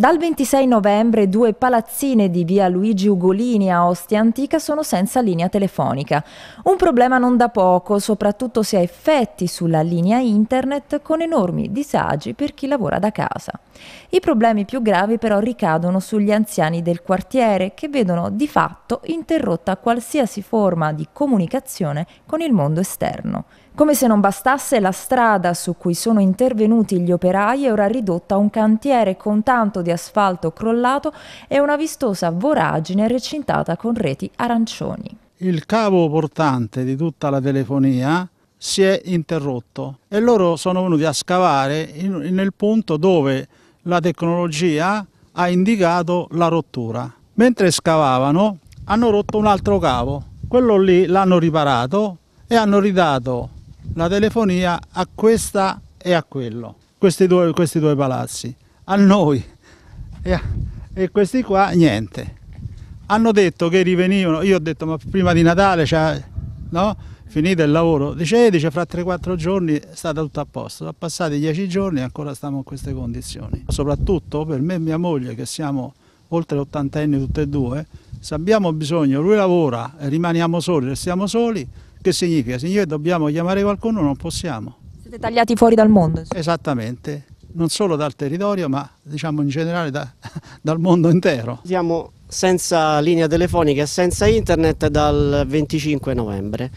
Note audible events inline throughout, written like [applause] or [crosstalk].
Dal 26 novembre due palazzine di via Luigi Ugolini a Ostia Antica sono senza linea telefonica. Un problema non da poco, soprattutto se ha effetti sulla linea internet con enormi disagi per chi lavora da casa. I problemi più gravi però ricadono sugli anziani del quartiere che vedono di fatto interrotta qualsiasi forma di comunicazione con il mondo esterno. Come se non bastasse la strada su cui sono intervenuti gli operai è ora ridotta a un cantiere con tanto di di asfalto crollato e una vistosa voragine recintata con reti arancioni. Il cavo portante di tutta la telefonia si è interrotto e loro sono venuti a scavare in, nel punto dove la tecnologia ha indicato la rottura. Mentre scavavano hanno rotto un altro cavo, quello lì l'hanno riparato e hanno ridato la telefonia a questa e a quello, questi due, questi due palazzi. A noi e questi qua niente hanno detto che rivenivano io ho detto ma prima di Natale cioè, no? finito il lavoro dice, eh, dice fra 3-4 giorni è stato tutto a posto sono passati 10 giorni e ancora stiamo in queste condizioni soprattutto per me e mia moglie che siamo oltre 80 anni tutte e due se abbiamo bisogno lui lavora e rimaniamo soli restiamo soli che significa? significa che dobbiamo chiamare qualcuno non possiamo siete tagliati fuori dal mondo esattamente non solo dal territorio ma diciamo in generale da, [laughs] dal mondo intero. Siamo senza linea telefonica e senza internet dal 25 novembre.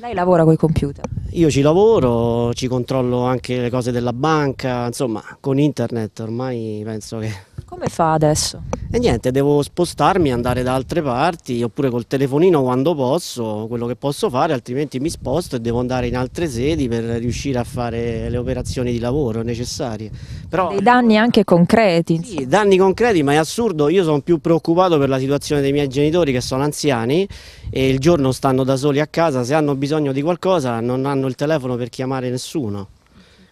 Lei lavora con i computer? Io ci lavoro, ci controllo anche le cose della banca, insomma con internet ormai penso che... Come fa adesso? E niente, devo spostarmi, andare da altre parti, oppure col telefonino quando posso, quello che posso fare, altrimenti mi sposto e devo andare in altre sedi per riuscire a fare le operazioni di lavoro necessarie. Però, Dei danni anche concreti. Sì, danni concreti, ma è assurdo, io sono più preoccupato per la situazione dei miei genitori che sono anziani e il giorno stanno da soli a casa, se hanno bisogno di qualcosa non hanno il telefono per chiamare nessuno.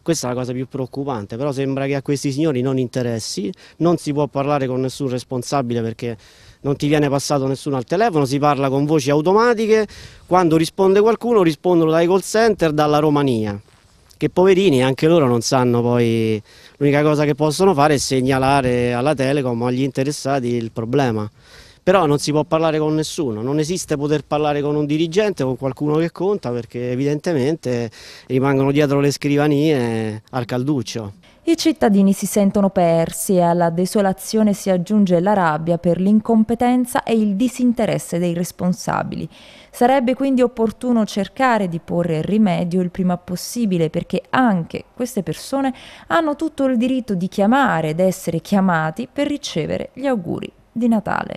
Questa è la cosa più preoccupante, però sembra che a questi signori non interessi, non si può parlare con nessun responsabile perché non ti viene passato nessuno al telefono, si parla con voci automatiche, quando risponde qualcuno rispondono dai call center dalla Romania che poverini anche loro non sanno poi, l'unica cosa che possono fare è segnalare alla Telecom o agli interessati il problema però non si può parlare con nessuno, non esiste poter parlare con un dirigente, con qualcuno che conta perché evidentemente rimangono dietro le scrivanie al calduccio. I cittadini si sentono persi e alla desolazione si aggiunge la rabbia per l'incompetenza e il disinteresse dei responsabili. Sarebbe quindi opportuno cercare di porre rimedio il prima possibile perché anche queste persone hanno tutto il diritto di chiamare ed essere chiamati per ricevere gli auguri di Natale.